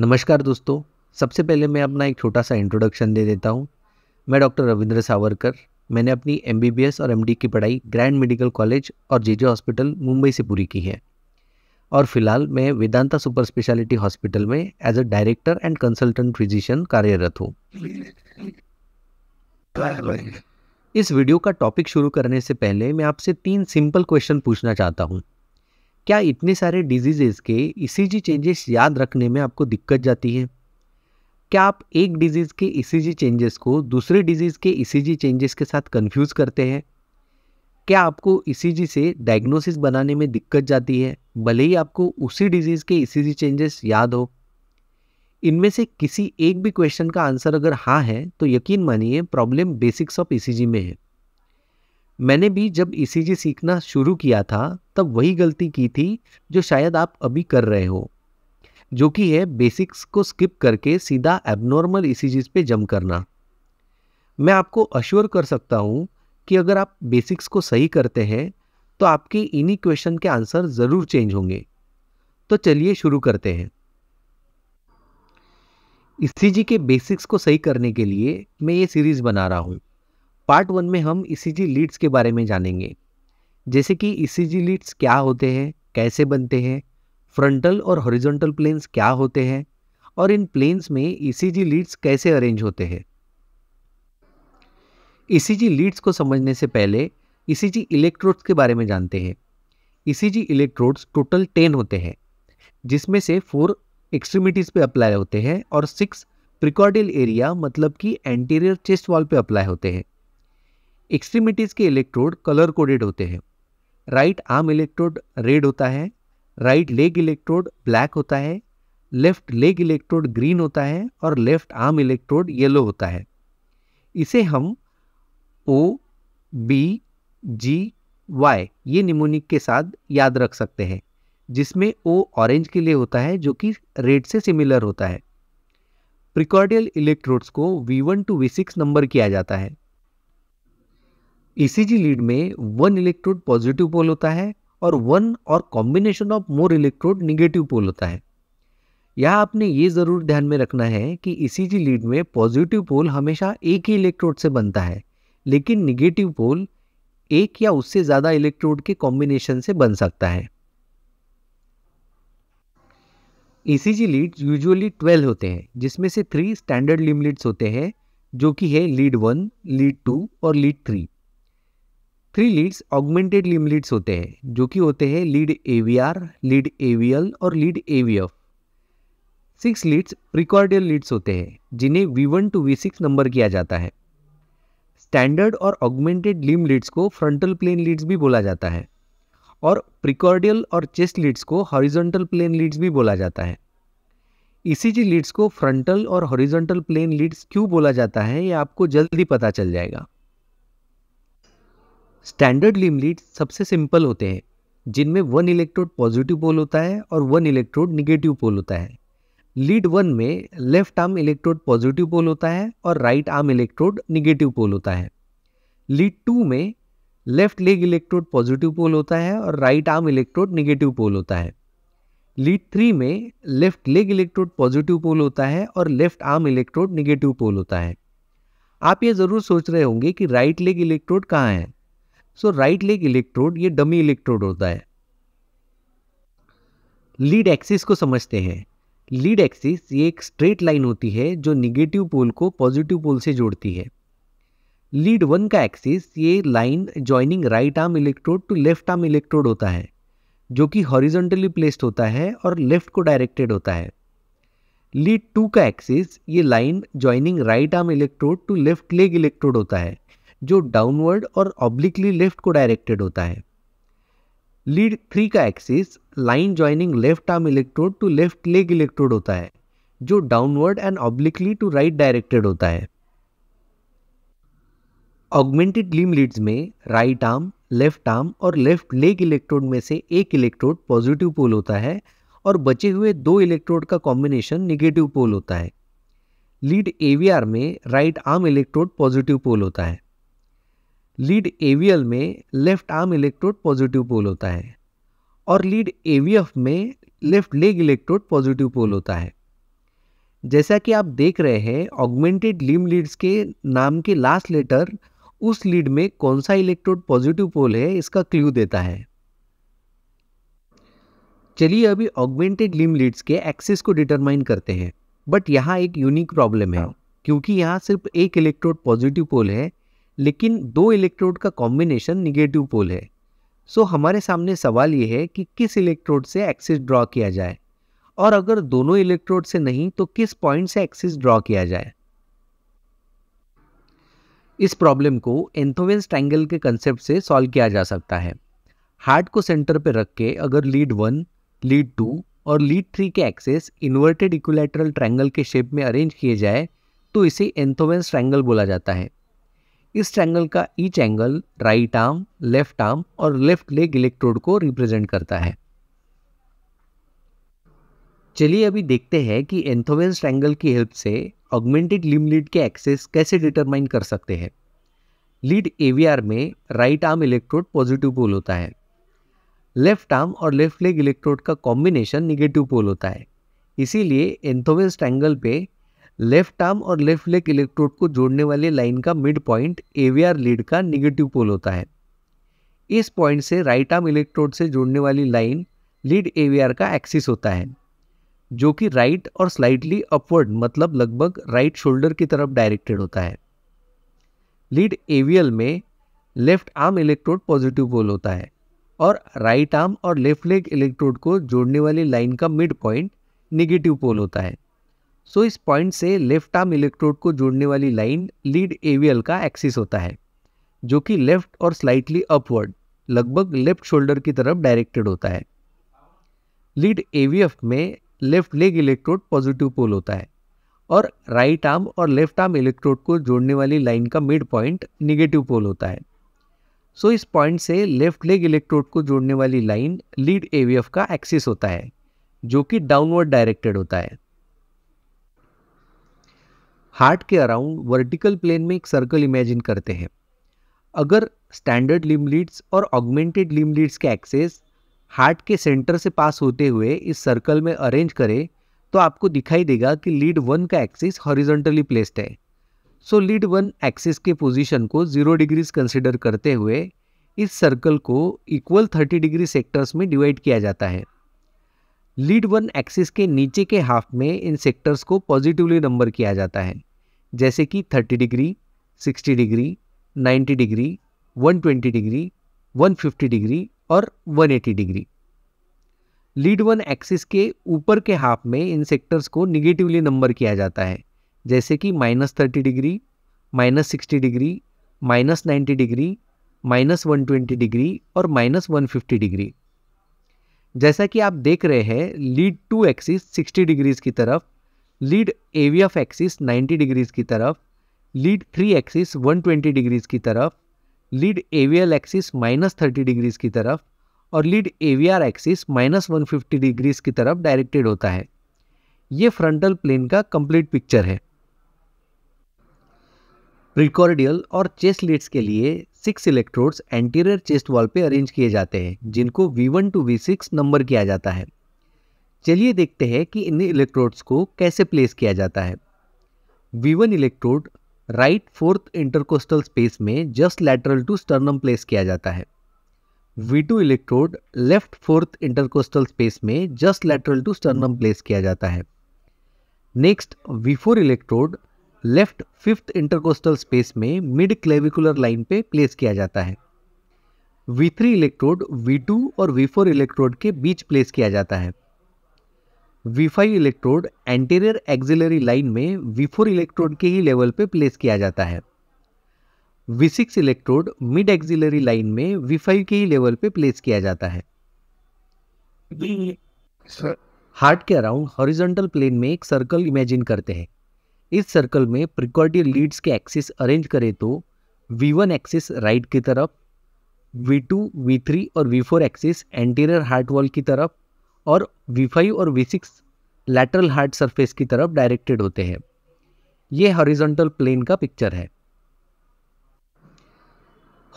नमस्कार दोस्तों सबसे पहले मैं अपना एक छोटा सा इंट्रोडक्शन दे देता हूँ मैं डॉक्टर रविंद्र सावरकर मैंने अपनी एम और एम की पढ़ाई ग्रैंड मेडिकल कॉलेज और जे हॉस्पिटल मुंबई से पूरी की है और फिलहाल मैं वेदांता सुपर स्पेशलिटी हॉस्पिटल में as a director and consultant physician कार्यरत हूँ इस वीडियो का टॉपिक शुरू करने से पहले मैं आपसे तीन सिंपल क्वेश्चन पूछना चाहता हूँ क्या इतने सारे डिजीज़ेस के ईसीजी चेंजेस याद रखने में आपको दिक्कत जाती है क्या आप एक डिजीज़ के ईसीजी चेंजेस को दूसरे डिजीज़ के ईसीजी चेंजेस के साथ कंफ्यूज करते हैं क्या आपको ईसीजी से डायग्नोसिस बनाने में दिक्कत जाती है भले ही आपको उसी डिजीज़ के ईसीजी चेंजेस याद हो इनमें से किसी एक भी क्वेश्चन का आंसर अगर हाँ है तो यकीन मानिए प्रॉब्लम बेसिक्स ऑफ ईसीजी में है मैंने भी जब ईसीजी e सीखना शुरू किया था तब वही गलती की थी जो शायद आप अभी कर रहे हो जो कि है बेसिक्स को स्किप करके सीधा एबनॉर्मल ईसीजीज e पे जम करना मैं आपको अश्योर कर सकता हूँ कि अगर आप बेसिक्स को सही करते हैं तो आपके इन्हीं क्वेश्चन के आंसर ज़रूर चेंज होंगे तो चलिए शुरू करते हैं ईसीजी e के बेसिक्स को सही करने के लिए मैं ये सीरीज़ बना रहा हूँ पार्ट वन में हम ईसीजी e लीड्स के बारे में जानेंगे जैसे कि ईसीजी e लीड्स क्या होते हैं कैसे बनते हैं फ्रंटल और हॉरिजॉन्टल प्लेन्स क्या होते हैं और इन प्लेन्स में ईसीजी e लीड्स कैसे अरेंज होते हैं ईसीजी e लीड्स को समझने से पहले ईसीजी इलेक्ट्रोड्स के बारे में जानते हैं ईसीजी इलेक्ट्रोड्स टोटल टेन होते हैं जिसमें से फोर एक्सट्रीमिटीज़ पे अप्लाई होते हैं और सिक्स प्रिकॉर्डियल एरिया मतलब कि एंटीरियर चेस्ट वॉल पे अप्लाई होते हैं एक्सट्रीमिटीज़ के इलेक्ट्रोड कलर कोडेड होते हैं राइट आर्म इलेक्ट्रोड रेड होता है राइट लेग इलेक्ट्रोड ब्लैक होता है लेफ्ट लेग इलेक्ट्रोड ग्रीन होता है और लेफ्ट आर्म इलेक्ट्रोड येलो होता है इसे हम ओ बी जी वाई ये निमोनिक के साथ याद रख सकते हैं जिसमें ओ ऑरेंज के लिए होता है जो कि रेड से सिमिलर होता है प्रिकॉर्डियल इलेक्ट्रोड्स को V1 टू सिक्स नंबर किया जाता है ईसीजी e लीड में वन इलेक्ट्रोड पॉजिटिव पोल होता है और वन और combination of more electrode negative pole होता है यह आपने ये ज़रूर ध्यान में रखना है कि ईसीजी e लीड में पॉजिटिव पोल हमेशा एक ही इलेक्ट्रोड से बनता है लेकिन निगेटिव पोल एक या उससे ज़्यादा इलेक्ट्रोड के कॉम्बिनेशन से बन सकता है ईसीजी लीड्स यूजुअली ट्वेल्व होते हैं जिसमें से थ्री स्टैंडर्ड लिमलिट्स होते हैं जो कि है लीड वन लीड टू और lead three three leads augmented limb leads होते हैं जो कि होते हैं लीड एवीआर, लीड एवीएल और lead aVF six leads precordial leads होते हैं जिन्हें V one two V six नंबर किया जाता है स्टैंडर्ड और ऑगमेंटेड लिम लीड्स को फ्रंटल प्लेन लीड्स भी बोला जाता है और प्रिकॉर्डियल और चेस्ट लीड्स को हॉरिजेंटल प्लेन लीड्स भी बोला जाता है ईसीजी e लीड्स को फ्रंटल और हॉरिजेंटल प्लेन लीड्स क्यों बोला जाता है ये आपको जल्द ही पता चल जाएगा स्टैंडर्ड लिम लीड सबसे सिंपल होते हैं जिनमें वन इलेक्ट्रोड पॉजिटिव पोल होता है और वन इलेक्ट्रोड निगेटिव पोल होता है लीड वन में left arm electrode positive pole होता है और right arm electrode negative pole होता है लीड टू में left leg electrode positive pole होता है और right arm electrode negative pole होता है लीड थ्री में left leg electrode positive pole होता है और left arm electrode negative pole होता है आप ये ज़रूर सोच रहे होंगे कि राइट लेग इलेक्ट्रोड कहाँ है सो राइट लेग इलेक्ट्रोड ये डमी इलेक्ट्रोड होता है लीड एक्सिस को समझते हैं लीड एक्सिस ये एक स्ट्रेट लाइन होती है जो निगेटिव पोल को पॉजिटिव पोल से जोड़ती है लीड वन का एक्सिस ये line joining right arm electrode to left arm electrode होता है जो कि हॉरिजॉन्टली प्लेस्ड होता है और लेफ्ट को डायरेक्टेड होता है लीड टू का एक्सिस ये line joining right arm electrode to left leg electrode होता है जो डाउनवर्ड और ऑब्लिकली लेफ्ट को डायरेक्टेड होता है लीड थ्री का axis line joining left arm electrode to left leg electrode होता है जो downward and obliquely to right directed होता है ऑगमेंटेड लिम लीड्स में राइट आर्म लेफ्ट आर्म और लेफ्ट लेग इलेक्ट्रोड में से एक इलेक्ट्रोड पॉजिटिव पोल होता है और बचे हुए दो इलेक्ट्रोड का कॉम्बिनेशन निगेटिव पोल होता है लीड एवीआर में right arm electrode positive pole होता है लीड एवियल में left arm electrode positive pole होता है और लीड एवीएफ में left leg electrode positive pole होता है जैसा कि आप देख रहे हैं ऑगमेंटेड लिम लीड्स के नाम के लास्ट लेटर उस लीड में कौन सा इलेक्ट्रोड पॉजिटिव पोल है इसका क्ल्यू देता है चलिए अभी ऑगमेंटेड लिम लीड्स के एक्सेस को डिटरमाइन करते हैं बट यहाँ एक यूनिक प्रॉब्लम है क्योंकि यहाँ सिर्फ एक इलेक्ट्रोड पॉजिटिव पोल है लेकिन दो इलेक्ट्रोड का कॉम्बिनेशन निगेटिव पोल है सो हमारे सामने सवाल ये है कि किस इलेक्ट्रोड से एक्सिस ड्रॉ किया जाए और अगर दोनों इलेक्ट्रोड से नहीं तो किस पॉइंट से एक्सिस ड्रॉ किया जाए इस प्रॉब्लम को एंथोवेंस ट्रैंगल के कंसेप्ट से सॉल्व किया जा सकता है हार्ट को सेंटर पर रख के अगर लीड वन लीड टू और लीड थ्री के एक्सेस इन्वर्टेड इक्विलेटरल ट्रैंगल के शेप में अरेंज किए जाए तो इसे एंथोवेंस ट्रैंगल बोला जाता है इस ट्रैंगल का each angle right arm left arm और लेफ्ट लेग इलेक्ट्रोड को रिप्रेजेंट करता है चलिए अभी देखते हैं कि एंथोवेंस ट्रैंगल की हेल्प से ऑगमेंटेड लिम लीड के एक्सेस कैसे डिटरमाइन कर सकते हैं लीड एवीआर में right arm electrode positive pole होता है लेफ्ट आर्म और लेफ्ट लेग इलेक्ट्रोड का कॉम्बिनेशन निगेटिव पोल होता है इसीलिए एंथोवेंस ट्रैंगल पे लेफ्ट आर्म और लेफ्ट लेग इलेक्ट्रोड को जोड़ने वाली लाइन का मिड पॉइंट एवीआर लीड का निगेटिव पोल होता है इस पॉइंट से राइट आर्म इलेक्ट्रोड से जोड़ने वाली लाइन लीड एवीआर का एक्सिस होता है जो कि राइट और स्लाइटली अपवर्ड मतलब लगभग राइट शोल्डर की तरफ डायरेक्टेड होता है लीड एवियल में left arm electrode positive pole होता है और राइट आर्म और लेफ्ट लेग इलेक्ट्रोड को जोड़ने वाली लाइन का मिड पॉइंट निगेटिव पोल होता है सो इस पॉइंट से लेफ्ट आर्म इलेक्ट्रोड को जोड़ने वाली लाइन लीड एवियल का एक्सिस होता है जो कि लेफ्ट और स्लाइटली अपवर्ड लगभग लेफ्ट शोल्डर की तरफ डायरेक्टेड होता है लीड एवीएफ में left leg electrode positive pole होता है और राइट आर्म और लेफ्ट आर्म इलेक्ट्रोड को जोड़ने वाली लाइन का मिड पॉइंट निगेटिव पोल होता है सो so, इस पॉइंट से लेफ्ट लेग इलेक्ट्रोड को जोड़ने वाली लाइन लीड एवीएफ का एक्सिस होता है जो कि डाउनवर्ड डायरेक्टेड होता है हार्ट के अराउंड वर्टिकल प्लेन में एक सर्कल इमेजिन करते हैं अगर स्टैंडर्ड लिम लीड्स और ऑगमेंटेड लिम लीड्स के एक्सेस हार्ट के सेंटर से पास होते हुए इस सर्कल में अरेंज करें तो आपको दिखाई देगा कि लीड वन का एक्सिस हॉरिजॉन्टली प्लेस्ड है सो लीड वन एक्सिस के पोजीशन को जीरो डिग्रीज कंसिडर करते हुए इस सर्कल को इक्वल थर्टी डिग्री सेक्टर्स में डिवाइड किया जाता है लीड वन एक्सिस के नीचे के हाफ में इन सेक्टर्स को पॉजिटिवली नंबर किया जाता है जैसे कि 30 degree 60 degree 90 degree 120 degree 150 degree और 180 डिग्री लीड वन एक्सिस के ऊपर के हाफ में इन सेक्टर्स को निगेटिवली नंबर किया जाता है जैसे कि minus thirty degree minus sixty degree minus ninety degree minus one twenty degree और माइनस वन फिफ्टी डिग्री जैसा कि आप देख रहे हैं लीड टू एक्सिस 60 डिग्रीज की तरफ lead a V F axis 90 degrees की तरफ लीड थ्री एक्सिस 120 डिग्रीज की तरफ lead a axis minus thirty degrees की तरफ और lead a V R axis minus one fifty degrees की तरफ डायरेक्टेड होता है ये फ्रंटल प्लेन का कंप्लीट पिक्चर है प्रिकॉर्डियल और चेस्ट लीड्स के लिए six electrodes anterior chest wall पे अरेंज किए जाते हैं जिनको V1 टू सिक्स नंबर किया जाता है चलिए देखते हैं कि इन इलेक्ट्रोड्स को कैसे प्लेस किया जाता है V1 electrode right fourth intercostal space में just lateral to sternum place किया जाता है V2 electrode left fourth intercostal space में just lateral to sternum place किया जाता है next V4 electrode left fifth intercostal space में मिड क्लेविकुलर लाइन पे प्लेस किया जाता है V3 इलेक्ट्रोड V2 और V4 इलेक्ट्रोड के बीच प्लेस किया जाता है V5 electrode anterior axillary line में V4 इलेक्ट्रोड के ही लेवल पे प्लेस किया जाता है V6 electrode mid axillary line में V5 के ही लेवल पे प्लेस किया जाता है हार्ट के अराउंड हॉरिजॉन्टल प्लेन में एक सर्कल इमेजिन करते हैं इस सर्कल में प्रिकॉर्टी लीड्स के एक्सिस अरेंज करें तो वी वन एक्सिस राइट की तरफ वी टू वी थ्री और V four axis anterior heart wall की तरफ और वी फाइव और V six lateral heart surface की तरफ डायरेक्टेड होते हैं ये हॉरिजॉन्टल प्लेन का पिक्चर है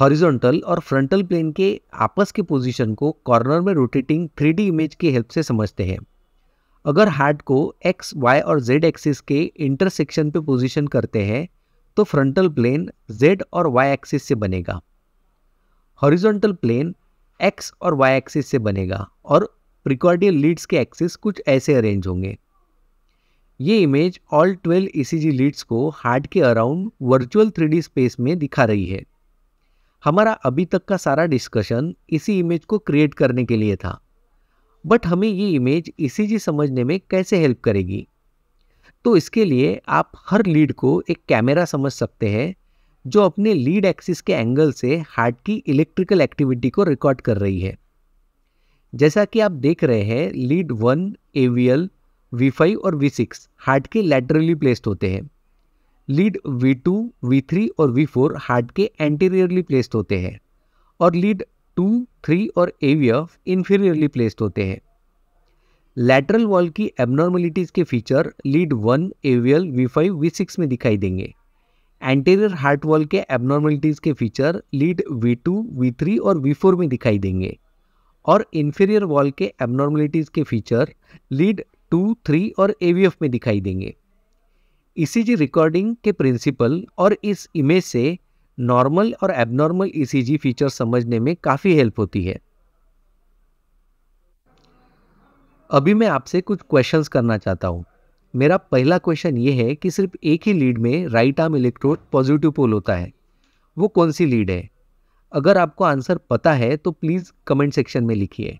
हॉरिजॉन्टल और फ्रंटल प्लेन के आपस के पोजीशन को कॉर्नर में रोटेटिंग थ्री इमेज की हेल्प से समझते हैं अगर हार्ट को एक्स वाई और जेड एक्सिस के इंटरसेक्शन पे पोजीशन करते हैं तो फ्रंटल प्लेन जेड और वाई एक्सिस से बनेगा हॉरिजॉन्टल प्लेन एक्स और वाई एक्सिस से बनेगा और प्रिकॉर्डियल लीड्स के एक्सिस कुछ ऐसे अरेंज होंगे ये इमेज ऑल सी ईसीजी लीड्स को हार्ट के अराउंड वर्चुअल थ्री स्पेस में दिखा रही है हमारा अभी तक का सारा डिस्कशन इसी इमेज को क्रिएट करने के लिए था बट हमें ये इमेज ईसीजी समझने में कैसे हेल्प करेगी तो इसके लिए आप हर लीड को एक कैमरा समझ सकते हैं जो अपने लीड एक्सिस के एंगल से हार्ट की इलेक्ट्रिकल एक्टिविटी को रिकॉर्ड कर रही है जैसा कि आप देख रहे हैं lead one aVL V five और वी सिक्स हार्ट के लेटरली प्लेस्ड होते हैं lead V two V three और वी फोर हार्ट के एंटीरियरली प्लेस्ड होते हैं और लीड टू थ्री और एविया इन्फीरियरली प्लेस्ड होते हैं लैटरल वॉल की एबनॉर्मेलिटीज़ के feature lead one aVL V five V six में दिखाई देंगे एंटीरियर हार्ट वॉल के एबनॉर्मेलिटीज़ के feature lead V two V three और वी फोर में दिखाई देंगे और इन्फीरियर वॉल के एबनॉर्मेलिटीज़ के फीचर लीड टू थ्री और एवीएफ में दिखाई देंगे इसी जी रिकॉर्डिंग के प्रिंसिपल और इस इमेज से नॉर्मल और एबनॉर्मल ईसीजी e फीचर समझने में काफ़ी हेल्प होती है अभी मैं आपसे कुछ क्वेश्चंस करना चाहता हूँ मेरा पहला क्वेश्चन ये है कि सिर्फ एक ही लीड में right arm electrode positive pole होता है वो कौन सी लीड है अगर आपको आंसर पता है तो प्लीज़ कमेंट सेक्शन में लिखिए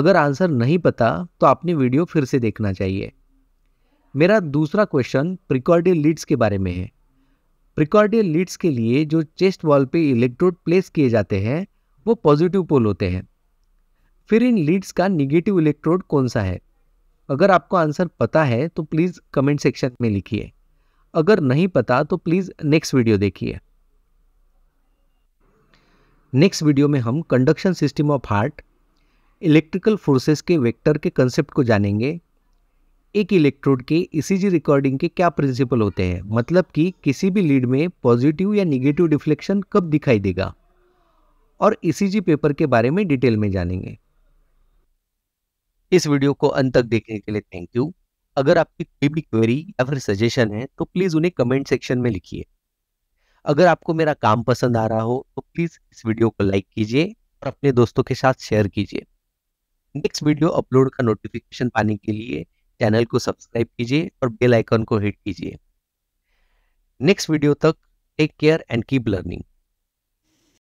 अगर आंसर नहीं पता तो आपने वीडियो फिर से देखना चाहिए मेरा दूसरा क्वेश्चन प्रिकॉर्डेड लीड्स के बारे में है प्रिकॉर्डियल लीड्स के लिए जो चेस्ट वॉल पे इलेक्ट्रोड प्लेस किए जाते हैं वो पॉजिटिव पोल होते हैं फिर इन लीड्स का निगेटिव इलेक्ट्रोड कौन सा है अगर आपको आंसर पता है तो प्लीज़ कमेंट सेक्शन में लिखिए अगर नहीं पता तो प्लीज़ नेक्स्ट वीडियो देखिए नेक्स्ट वीडियो में हम conduction system of heart electrical forces के वेक्टर के कंसेप्ट को जानेंगे एक इलेक्ट्रोड के ईसीजी e रिकॉर्डिंग के क्या प्रिंसिपल होते हैं मतलब कि किसी भी लीड में पॉजिटिव या निगेटिव डिफ्लेक्शन कब दिखाई देगा और ईसीजी e पेपर के बारे में डिटेल में जानेंगे इस वीडियो को अंत तक देखने के लिए थैंक यू अगर आपकी कोई भी क्वेरी या फिर सजेशन है तो प्लीज़ उन्हें कमेंट सेक्शन में लिखिए अगर आपको मेरा काम पसंद आ रहा हो तो प्लीज़ इस वीडियो को लाइक कीजिए और अपने दोस्तों के साथ शेयर कीजिए नेक्स्ट वीडियो अपलोड का नोटिफिकेशन पाने के लिए चैनल को सब्सक्राइब कीजिए और बेल आइकन को हिट कीजिए नेक्स्ट वीडियो तक take care and keep learning